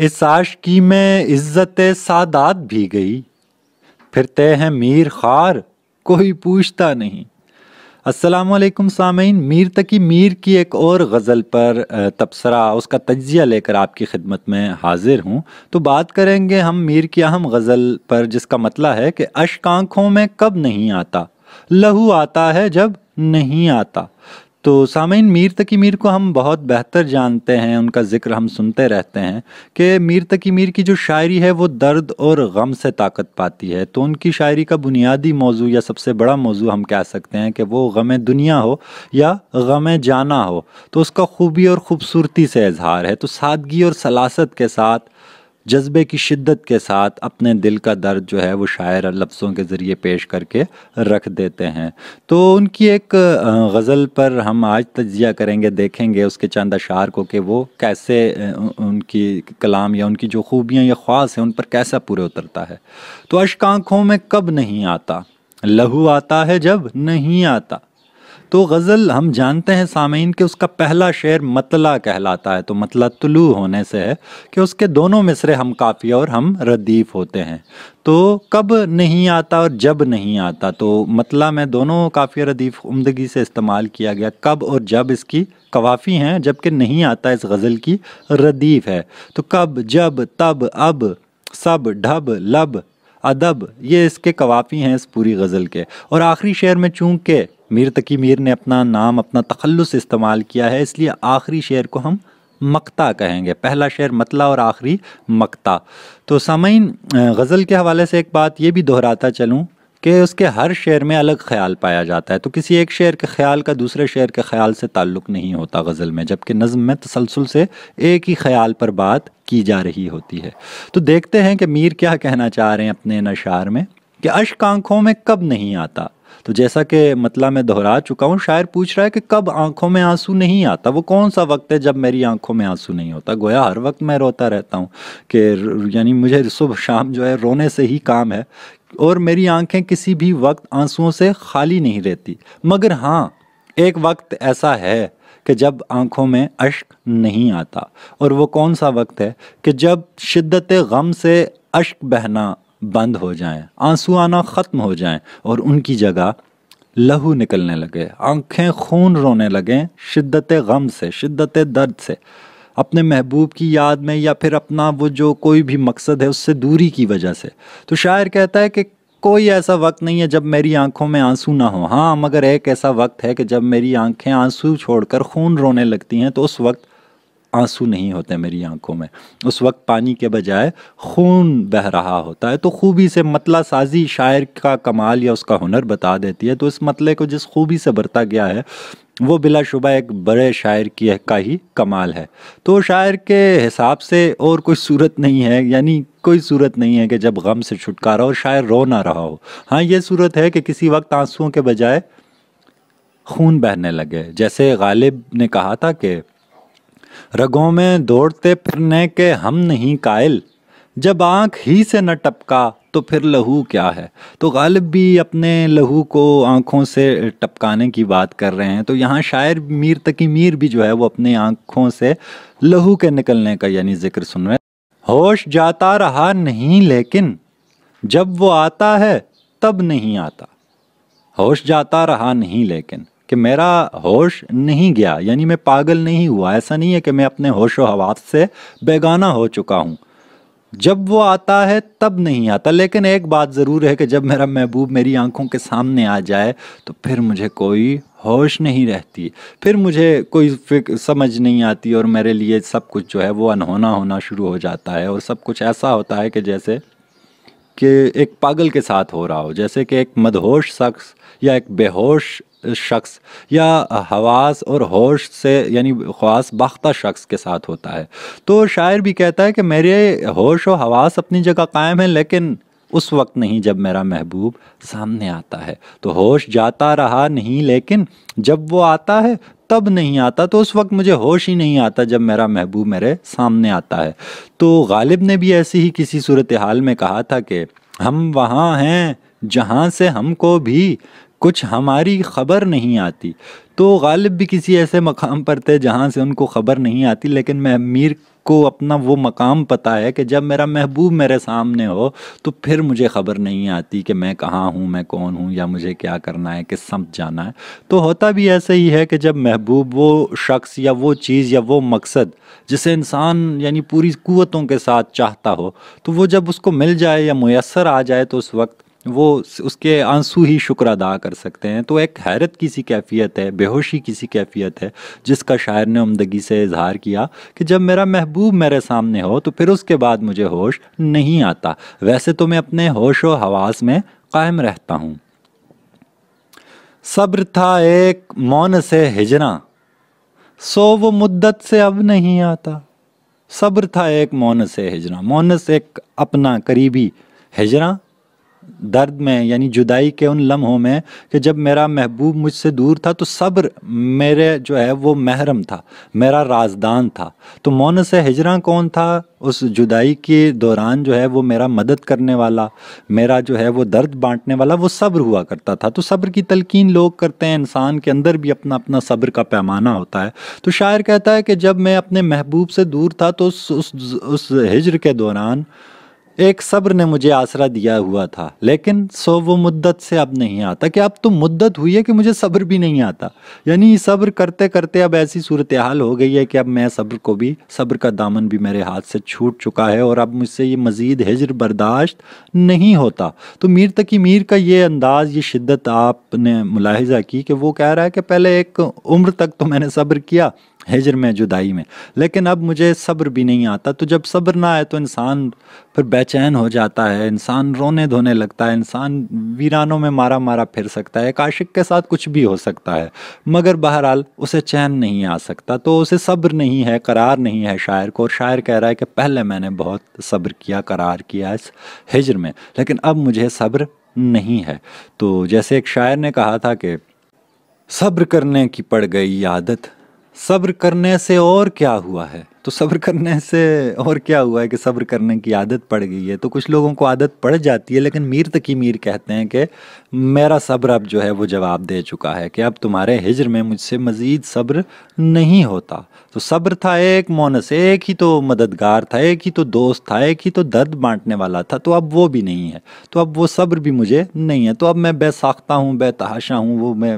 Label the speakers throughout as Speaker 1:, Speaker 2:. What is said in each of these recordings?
Speaker 1: इस आशकी में इज्जत सादात भी गई फिरते हैं मीर खार कोई पूछता नहीं वालेकुम सामीन मीर तकी मीर की एक और गज़ल पर तबसरा उसका तज्जिया लेकर आपकी खिदमत में हाजिर हूँ तो बात करेंगे हम मीर की अहम गज़ल पर जिसका मतला है कि अश्क आँखों में कब नहीं आता लहू आता है जब नहीं आता तो सामीन मीर तकी मीर को हम बहुत बेहतर जानते हैं उनका ज़िक्र हम सुनते रहते हैं कि मीर तकी मीर की जो शायरी है वो दर्द और गम से ताकत पाती है तो उनकी शायरी का बुनियादी मौजू या सबसे बड़ा मौजू हम कह सकते हैं कि वो गम दुनिया हो या गम जाना हो तो उसका खूबी और ख़ूबसूरती से इजहार है तो सादगी और सलासत के साथ जज्बे की शिद्दत के साथ अपने दिल का दर्द जो है वो शायर लफ्ज़ों के ज़रिए पेश करके रख देते हैं तो उनकी एक गज़ल पर हम आज तजिया करेंगे देखेंगे उसके चंद अशार को कि वो कैसे उनकी कलाम या उनकी जो खूबियाँ या ख्वास हैं उन पर कैसा पूरे उतरता है तो अश्क आँखों में कब नहीं आता लहू आता है जब नहीं आता तो गज़ल हम जानते हैं सामीन कि उसका पहला शेर मतला कहलाता है तो मतला तुलू होने से है कि उसके दोनों मिसरे हम काफ़ी और हम रदीफ़ होते हैं तो कब नहीं आता और जब नहीं आता तो मतला में दोनों काफ़ी रदीफ़ उमदगी से इस्तेमाल किया गया कब और जब इसकी कवाफ़ी हैं जबकि नहीं आता इस गज़ल की रदीफ़ है तो कब जब तब अब सब ढब लब अदब ये इसके कवाफ़ी हैं इस पूरी गज़ल के और आखिरी शेर में चूँकि मीर तकी मीर ने अपना नाम अपना तखलस इस्तेमाल किया है इसलिए आखिरी शेर को हम मक्ता कहेंगे पहला शेर मतला और आखिरी मक्ता तो सामीन गज़ल के हवाले से एक बात ये भी दोहराता चलूँ कि उसके हर शेर में अलग ख्याल पाया जाता है तो किसी एक शेर के ख्याल का दूसरे शेर के ख्याल से ताल्लुक़ नहीं होता गज़ल में जबकि नज़म में तसलसल से एक ही ख्याल पर बात की जा रही होती है तो देखते हैं कि मीर क्या कहना चाह रहे हैं अपने नशार में कि अश्क आँखों में कब नहीं आता तो जैसा कि मतला मैं दोहरा चुका हूँ शायर पूछ रहा है कि कब आंखों में आंसू नहीं आता वो कौन सा वक्त है जब मेरी आंखों में आंसू नहीं होता गोया हर वक्त मैं रोता रहता हूँ कि यानी मुझे सुबह शाम जो है रोने से ही काम है और मेरी आंखें किसी भी वक्त आंसुओं से खाली नहीं रहती मगर हाँ एक वक्त ऐसा है कि जब आंखों में अश्क नहीं आता और वो कौन सा वक्त है कि जब शिद्दत गम से अश्क बहना बंद हो जाएं, आंसू आना ख़त्म हो जाएं और उनकी जगह लहू निकलने लगे आंखें खून रोने लगें शिद्दत गम से शिद्दत दर्द से अपने महबूब की याद में या फिर अपना वो जो कोई भी मकसद है उससे दूरी की वजह से तो शायर कहता है कि कोई ऐसा वक्त नहीं है जब मेरी आंखों में आंसू ना हो हाँ मगर एक ऐसा वक्त है कि जब मेरी आंखें आंसू छोड़कर खून रोने लगती हैं तो उस वक्त आंसू नहीं होते मेरी आंखों में उस वक्त पानी के बजाय खून बह रहा होता है तो खूबी से मतला साजी शायर का कमाल या उसका हुनर बता देती है तो इस मतले को जिस खूबी से बरता गया है वो बिलाशुबा एक बड़े शायर की का ही कमाल है तो शायर के हिसाब से और कोई सूरत नहीं है यानी कोई सूरत नहीं है कि जब गम से छुटकारा और शायर रो ना रहा हो हाँ ये सूरत है कि किसी वक्त आंसुओं के बजाय खून बहने लगे जैसे गालिब ने कहा था कि रगों में दौड़ते फिरने के हम नहीं कायल जब आँख ही से न टपका तो फिर लहू क्या है तो गालिब भी अपने लहू को आँखों से टपकाने की बात कर रहे हैं तो यहाँ शायर मीर तकी मीर भी जो है वो अपने आँखों से लहू के निकलने का यानी जिक्र सुन रहे होश जाता रहा नहीं लेकिन जब वो आता है तब नहीं आता होश जाता रहा नहीं लेकिन कि मेरा होश नहीं गया यानी मैं पागल नहीं हुआ ऐसा नहीं है कि मैं अपने होश व हवास से बेगाना हो चुका हूँ जब वो आता है तब नहीं आता लेकिन एक बात ज़रूर है कि जब मेरा महबूब मेरी आंखों के सामने आ जाए तो फिर मुझे कोई होश नहीं रहती फिर मुझे कोई फिक समझ नहीं आती और मेरे लिए सब कुछ जो है वो अनहोना होना शुरू हो जाता है और सब कुछ ऐसा होता है कि जैसे कि एक पागल के साथ हो रहा हो जैसे कि एक मदहोश शख्स या एक बेहोश शख्स या हवास और होश से यानी ख्वास बाख्ता शख्स के साथ होता है तो शायर भी कहता है कि मेरे होश और हवास अपनी जगह कायम है लेकिन उस वक्त नहीं जब मेरा महबूब सामने आता है तो होश जाता रहा नहीं लेकिन जब वो आता है तब नहीं आता तो उस वक्त मुझे होश ही नहीं आता जब मेरा महबूब मेरे सामने आता है तो गालिब ने भी ऐसी ही किसी सूरत हाल में कहा था कि हम वहाँ हैं जहाँ से हमको भी कुछ हमारी ख़बर नहीं आती तो गालिब भी किसी ऐसे मकाम पर थे जहाँ से उनको ख़बर नहीं आती लेकिन महमीर को अपना वो मकाम पता है कि जब मेरा महबूब मेरे सामने हो तो फिर मुझे ख़बर नहीं आती कि मैं कहाँ हूँ मैं कौन हूँ या मुझे क्या करना है किस समझ जाना है तो होता भी ऐसे ही है कि जब महबूब वो शख्स या वो चीज़ या वो मकसद जिसे इंसान यानी पूरी क़वतों के साथ चाहता हो तो वो जब उसको मिल जाए या मैसर आ जाए तो उस वक्त वो उसके आंसू ही शुक्र अदा कर सकते हैं तो एक हैरत की सी कैफियत है बेहोशी की सी कैफियत है जिसका शायर ने उमदगी से इजहार किया कि जब मेरा महबूब मेरे सामने हो तो फिर उसके बाद मुझे होश नहीं आता वैसे तो मैं अपने होश व हवास में कायम रहता हूँ सब्र था एक मौन से हिजना सो वो मुद्दत से अब नहीं आता सब्र था एक मौन से हिजना मौनस एक अपना करीबी हिजरा दर्द में यानी जुदाई के उन लम्हों में कि जब मेरा महबूब मुझसे दूर था तो सब्र मेरे जो है वो महरम था मेरा राजदान था तो मौन से हिजरा कौन था उस जुदाई के दौरान जो है वो मेरा मदद करने वाला मेरा जो है वो दर्द बांटने वाला वो सब्र हुआ करता था तो सब्र की तलकिन लोग करते हैं इंसान के अंदर भी अपना अपना सब्र का पैमाना होता है तो शायर कहता है कि जब मैं अपने महबूब से दूर था तो उस उस, उस हिजर के दौरान एक सब्र ने मुझे आसरा दिया हुआ था लेकिन सो वो मुद्दत से अब नहीं आता कि अब तो मुद्दत हुई है कि मुझे सब्र भी नहीं आता यानी सब्र करते करते अब ऐसी सूरत हाल हो गई है कि अब मैं सब्र को भी सब्र का दामन भी मेरे हाथ से छूट चुका है और अब मुझसे ये मज़ीद हिजर बर्दाश्त नहीं होता तो मीर तकी मीर का ये अंदाज़ ये शिद्दत आपने मुलाहजा की कि वो कह रहा है कि पहले एक उम्र तक तो मैंने सब्र किया हिजर में जुदाई में लेकिन अब मुझे सब्र भी नहीं आता तो जब सब्र ना आए तो इंसान फिर बेचैन हो जाता है इंसान रोने धोने लगता है इंसान वीरानों में मारा मारा फिर सकता है एक आशिक के साथ कुछ भी हो सकता है मगर बहरहाल उसे चैन नहीं आ सकता तो उसे सब्र नहीं है करार नहीं है शायर को और शायर कह रहा है कि पहले मैंने बहुत सब्र किया करार किया इस हिजर में लेकिन अब मुझे सब्र नहीं है तो जैसे एक शायर ने कहा था कि सब्र करने की पड़ गई आदत सब्र करने से और क्या हुआ है तो सब्र करने से और क्या हुआ है कि सब्र करने की आदत पड़ गई है तो कुछ लोगों को आदत पड़ जाती है लेकिन मीर तकी मीर कहते हैं कि मेरा सब्र अब जो है वो जवाब दे चुका है कि अब तुम्हारे हिजर में मुझसे मज़ीद सब्र नहीं होता तो सब्र था एक मोनस एक ही तो मददगार था एक ही तो दोस्त था एक ही तो दर्द बांटने वाला था तो अब वो भी नहीं है तो अब वो सब्र भी मुझे नहीं है तो अब मैं बेसाख्ता हूँ बेतहाशा हूँ वो मैं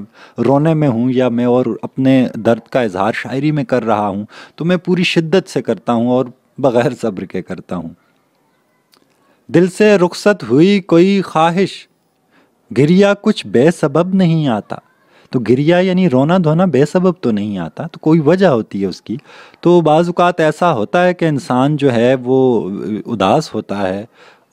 Speaker 1: रोने में हूँ या मैं और अपने दर्द का इजहार शायरी में कर रहा हूँ तो मैं पूरी शिद्दत शिद्दत से करता हूँ और बग़ैर सब्र के करता हूँ दिल से रुखसत हुई कोई ख्वाहिश गिरिया कुछ बेसबब नहीं आता तो गिरिया यानी रोना धोना बेसबब तो नहीं आता तो कोई वजह होती है उसकी तो बाज़ात ऐसा होता है कि इंसान जो है वो उदास होता है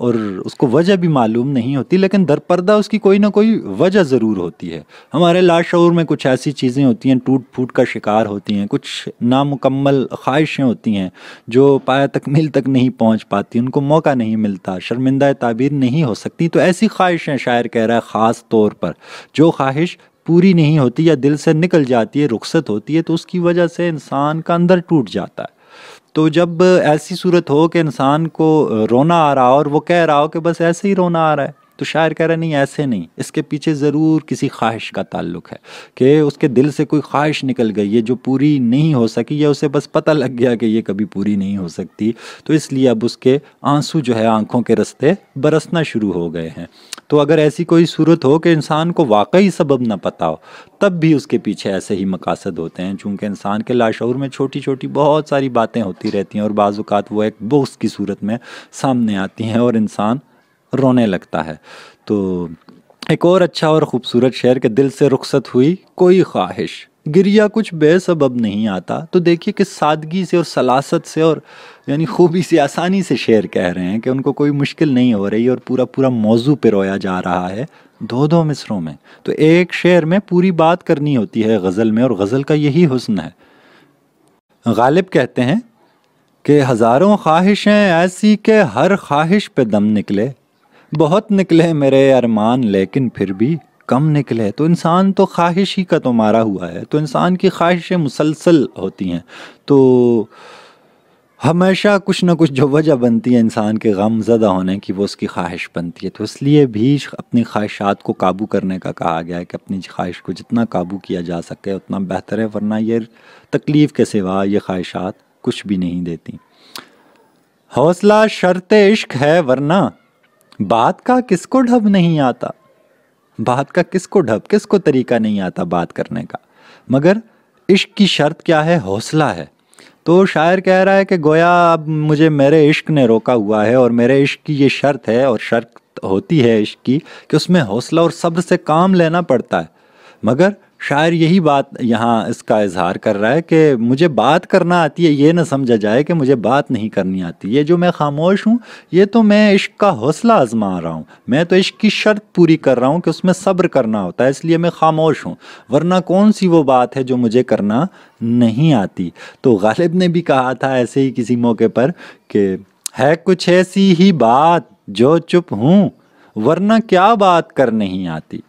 Speaker 1: और उसको वजह भी मालूम नहीं होती लेकिन दरपर्दा उसकी कोई ना कोई वजह ज़रूर होती है हमारे लाशूर में कुछ ऐसी चीज़ें होती हैं टूट फूट का शिकार होती हैं कुछ नामुकम्मल ख्वाहिशें होती हैं जो पाया तकमील तक नहीं पहुँच पाती उनको मौका नहीं मिलता शर्मिंदा ताबीर नहीं हो सकती तो ऐसी ख्वाहिशें शायर कह रहा है ख़ास तौर पर जो ख्वाहिश पूरी नहीं होती या दिल से निकल जाती है रुखसत होती है तो उसकी वजह से इंसान का अंदर टूट जाता है तो जब ऐसी सूरत हो कि इंसान को रोना आ रहा हो और वो कह रहा हो कि बस ऐसे ही रोना आ रहा है तो शायर कह रहा नहीं ऐसे नहीं इसके पीछे ज़रूर किसी ख्वाहिश का ताल्लुक है कि उसके दिल से कोई ख्वाहिश निकल गई है जो पूरी नहीं हो सकी या उसे बस पता लग गया कि ये कभी पूरी नहीं हो सकती तो इसलिए अब उसके आंसू जो है आंखों के रस्ते बरसना शुरू हो गए हैं तो अगर ऐसी कोई सूरत हो कि इंसान को वाकई सबब ना पता हो तब भी उसके पीछे ऐसे ही मकासद होते हैं चूँकि इंसान के लाशूर में छोटी छोटी बहुत सारी बातें होती रहती हैं और बाज़ात वो एक बोस की सूरत में सामने आती हैं और इंसान रोने लगता है तो एक और अच्छा और ख़ूबसूरत शहर के दिल से रुखसत हुई कोई ख्वाहिश गिरिया कुछ बेसबब नहीं आता तो देखिए कि सादगी से और सलासत से और यानी खूबी से आसानी से शेर कह रहे हैं कि उनको कोई मुश्किल नहीं हो रही और पूरा पूरा मौजू पिरोया जा रहा है दो दो मिसरों में तो एक शेर में पूरी बात करनी होती है गज़ल में और गज़ल का यही हुसन है गालिब कहते हैं कि हज़ारों ख्वाहिशें ऐसी के हर ख्वाहिश पे दम निकले बहुत निकले मेरे अरमान लेकिन फिर भी कम निकले तो इंसान तो ख्वाहिश ही का तो मारा हुआ है तो इंसान की ख्वाहिशें मुसलसल होती हैं तो हमेशा कुछ ना कुछ जो वजह बनती है इंसान के गम ज़दा होने की वो उसकी ख्वाहिश बनती है तो इसलिए भी अपनी ख्वाहिशात को काबू करने का कहा गया है कि अपनी ख्वाहिश को जितना काबू किया जा सके उतना बेहतर है वरना ये तकलीफ़ के सिवा ये ख्वाहिशात कुछ भी नहीं देती हौसला शर्त इश्क है वरना बात का किसको ढब नहीं आता बात का किसको ढप किसको तरीका नहीं आता बात करने का मगर इश्क की शर्त क्या है हौसला है तो शायर कह रहा है कि गोया अब मुझे मेरे इश्क ने रोका हुआ है और मेरे इश्क की ये शर्त है और शर्त होती है इश्क की कि उसमें हौसला और सब्र से काम लेना पड़ता है मगर शायर यही बात यहाँ इसका इजहार कर रहा है कि मुझे बात करना आती है ये ना समझा जाए कि मुझे बात नहीं करनी आती ये जो मैं खामोश हूँ ये तो मैं इश्क का हौसला आजमा रहा हूँ मैं तो इश्क की शर्त पूरी कर रहा हूँ कि उसमें सब्र करना होता है इसलिए मैं खामोश हूँ वरना कौन सी वो बात है जो मुझे करना नहीं आती तो गालिब ने भी कहा था ऐसे ही किसी मौके पर कि है कुछ ऐसी ही बात जो चुप हूँ वरना क्या बात कर नहीं आती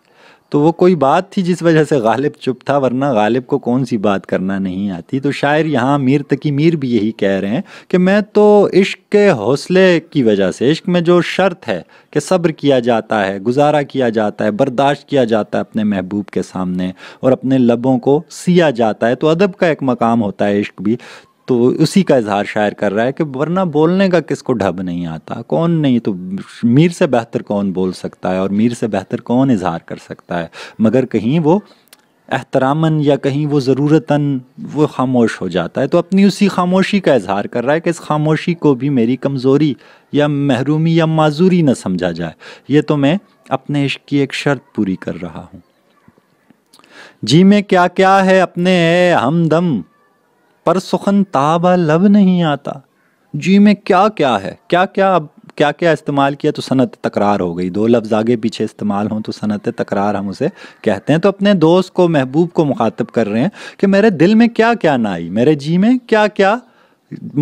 Speaker 1: तो वो कोई बात थी जिस वजह से गालिब चुप था वरना गालिब को कौन सी बात करना नहीं आती तो शायर यहाँ मीर तकी मीर भी यही कह रहे हैं कि मैं तो इश्क के हौसले की वजह से इश्क में जो शर्त है कि सब्र किया जाता है गुजारा किया जाता है बर्दाश्त किया जाता है अपने महबूब के सामने और अपने लबों को सिया जाता है तो अदब का एक मकाम होता है इश्क भी तो उसी का इजहार शायर कर रहा है कि वरना बोलने का किसको ढब नहीं आता कौन नहीं तो मीर से बेहतर कौन बोल सकता है और मीर से बेहतर कौन इजहार कर सकता है मगर कहीं वो एहतरामन या कहीं वो ज़रूरता वो खामोश हो जाता है तो अपनी उसी खामोशी का इजहार कर रहा है कि इस खामोशी को भी मेरी कमज़ोरी या महरूमी या माजूरी न समझा जाए ये तो मैं अपने इश्क की एक शर्त पूरी कर रहा हूँ जी में क्या क्या है अपने है दम पर सुखन ताबा लब नहीं आता जी में क्या क्या है क्या क्या अब क्या क्या इस्तेमाल किया तो सनत तकरार हो गई दो लफ्ज़ आगे पीछे इस्तेमाल हों तो सनत तकरार हम उसे कहते हैं तो अपने दोस्त को महबूब को मुखातब कर रहे हैं कि मेरे दिल में क्या क्या ना आई मेरे जी में क्या क्या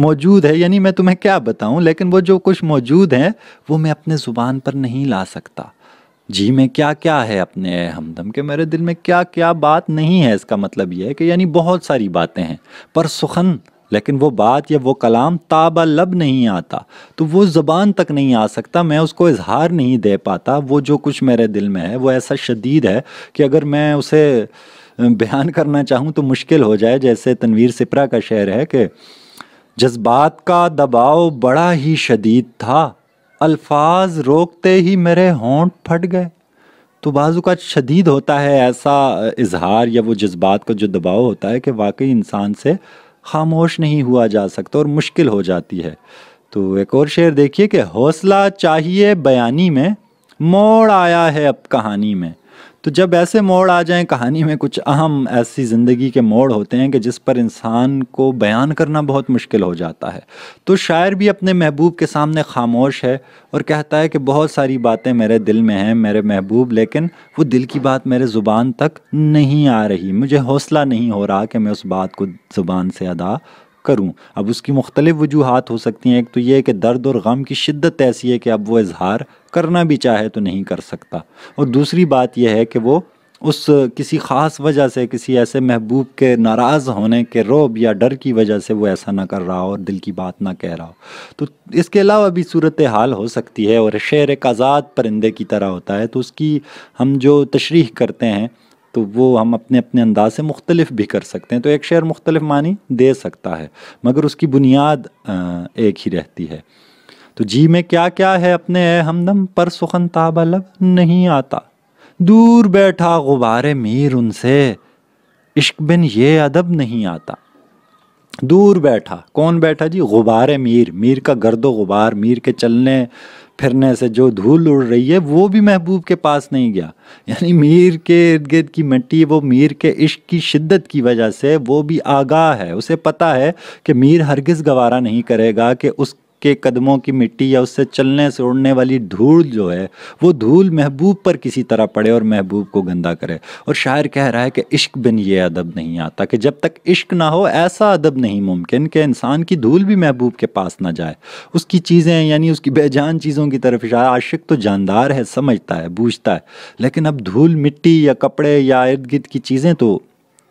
Speaker 1: मौजूद है यानी मैं तुम्हें क्या बताऊं लेकिन वो जो कुछ मौजूद हैं वो मैं अपने ज़ुबान पर नहीं ला सकता जी में क्या क्या है अपने हमदम के मेरे दिल में क्या क्या बात नहीं है इसका मतलब ये है कि यानी बहुत सारी बातें हैं पर सुखन लेकिन वो बात या वो कलाम ताबा लब नहीं आता तो वो ज़बान तक नहीं आ सकता मैं उसको इजहार नहीं दे पाता वो जो कुछ मेरे दिल में है वो ऐसा शदीद है कि अगर मैं उसे बयान करना चाहूँ तो मुश्किल हो जाए जैसे तनवीर सिपरा का शेर है कि जज्बात का दबाव बड़ा ही शदीद था अल्फाज रोकते ही मेरे होंठ फट गए तो बाज़ू का शदीद होता है ऐसा इजहार या वो जज्बात का जो दबाव होता है कि वाकई इंसान से खामोश नहीं हुआ जा सकता और मुश्किल हो जाती है तो एक और शेर देखिए कि हौसला चाहिए बयानी में मोड़ आया है अब कहानी में तो जब ऐसे मोड़ आ जाएं कहानी में कुछ अहम ऐसी ज़िंदगी के मोड़ होते हैं कि जिस पर इंसान को बयान करना बहुत मुश्किल हो जाता है तो शायर भी अपने महबूब के सामने खामोश है और कहता है कि बहुत सारी बातें मेरे दिल में हैं मेरे महबूब लेकिन वो दिल की बात मेरे ज़ुबान तक नहीं आ रही मुझे हौसला नहीं हो रहा कि मैं उस बात को ज़ुबान से अदा करूं अब उसकी मुख्तलिफ़ वजूहत हो सकती हैं एक तो ये कि दर्द और गम की शिद्दत ऐसी है कि अब वो इजहार करना भी चाहे तो नहीं कर सकता और दूसरी बात यह है कि वो उस किसी ख़ास वजह से किसी ऐसे महबूब के नाराज़ होने के रोब या डर की वजह से वो ऐसा ना कर रहा हो और दिल की बात ना कह रहा हो तो इसके अलावा भी सूरत हाल हो सकती है और शेर एक आज़ाद परिंदे की तरह होता है तो उसकी हम जो तशरीह करते हैं तो वो हम अपने अपने अंदाज से मुख्तलिफ भी कर सकते हैं तो एक शेर मुख्तलिफ मानी दे सकता है मगर उसकी बुनियाद एक ही रहती है तो जी में क्या क्या है अपने हमदम पर सुखन ताबलब नहीं आता दूर बैठा गुबार मीर उनसे इश्क बिन ये अदब नहीं आता दूर बैठा कौन बैठा जी गुबार मीर मीर का गर्दो गुबार मीर के चलने फिरने से जो धूल उड़ रही है वो भी महबूब के पास नहीं गया यानी मीर के इर्द गिर्द की मिट्टी वो मीर के इश्क की शिद्दत की वजह से वो भी आगाह है उसे पता है कि मीर हरगिज़ गवारा नहीं करेगा कि उस के कदमों की मिट्टी या उससे चलने से उड़ने वाली धूल जो है वो धूल महबूब पर किसी तरह पड़े और महबूब को गंदा करे और शायर कह रहा है कि इश्क बिन ये अदब नहीं आता कि जब तक इश्क ना हो ऐसा अदब नहीं मुमकिन कि इंसान की धूल भी महबूब के पास ना जाए उसकी चीज़ें यानी उसकी बेजान चीज़ों की तरफ इशारा आशिक तो जानदार है समझता है बूझता है लेकिन अब धूल मिट्टी या कपड़े या इर्द गिर्द की चीज़ें तो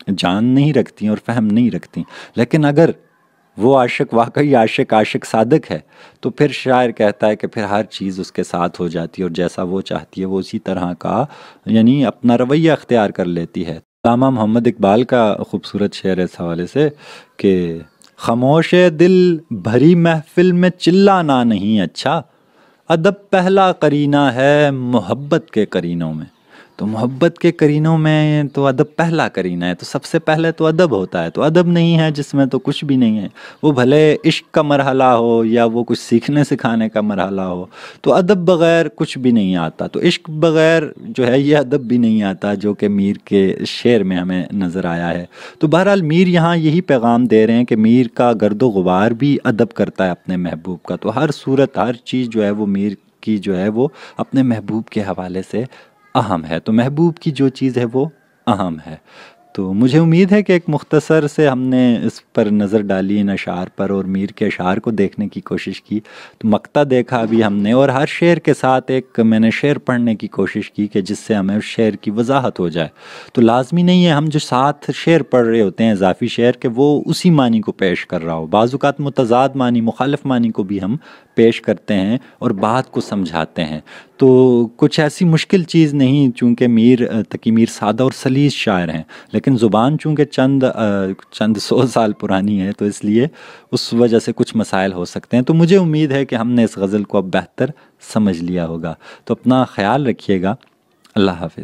Speaker 1: जान नहीं रखती और फहम नहीं रखती लेकिन अगर वो आशिक वाकई आशिक आशिक सादक है तो फिर शायर कहता है कि फिर हर चीज़ उसके साथ हो जाती है और जैसा वो चाहती है वो उसी तरह का यानी अपना रवैया अख्तियार कर लेती है लामा मोहम्मद इकबाल का खूबसूरत शेर है इस हवाले से कि खामोश दिल भरी महफिल में चिल्लाना नहीं अच्छा अदब पहला करीना है मोहब्बत के करीनों में तो मोहब्बत के करीनों में तो अदब पहला करीना है तो सबसे पहले तो अदब होता है तो अदब नहीं है जिसमें तो कुछ भी नहीं है वो भले इश्क का मरहला हो या वो कुछ सीखने सिखाने का मरहला हो तो अदब बग़ैर कुछ भी नहीं आता तो इश्क बग़ैर जो है ये अदब भी नहीं आता जो कि मीर के शेर में हमें नज़र आया है तो बहरहाल मीर यहाँ यही पैगाम दे रहे हैं कि मीर का गर्द गुबार भी अदब करता है अपने महबूब का तो हर सूरत हर चीज़ जो है वो मीर की जो है वो अपने महबूब के हवाले से अहम है तो महबूब की जो चीज़ है वो अहम है तो मुझे उम्मीद है कि एक मुख्तसर से हमने इस पर नज़र डाली इन अशार पर और मीर के अशार को देखने की कोशिश की तो मक्ता देखा अभी हमने और हर शेर के साथ एक मैंने शेर पढ़ने की कोशिश की कि जिससे हमें उस शेर की वजाहत हो जाए तो लाजमी नहीं है हम जो साथ शेर पढ़ रहे होते हैं इजाफी शेर के वो उसी मानी को पेश कर रहा हो बाज़ात मतजाद मानी मुखालफ मानी को भी हम पेश करते हैं और बात को समझाते हैं तो कुछ ऐसी मुश्किल चीज़ नहीं चूँकि मीर तकी मीर सादा और सलीस शायर हैं लेकिन ज़ुबान चूँकि चंद चंद सौ साल पुरानी है तो इसलिए उस वजह से कुछ मसाइल हो सकते हैं तो मुझे उम्मीद है कि हमने इस गज़ल को अब बेहतर समझ लिया होगा तो अपना ख्याल रखिएगा अल्लाह हाफ़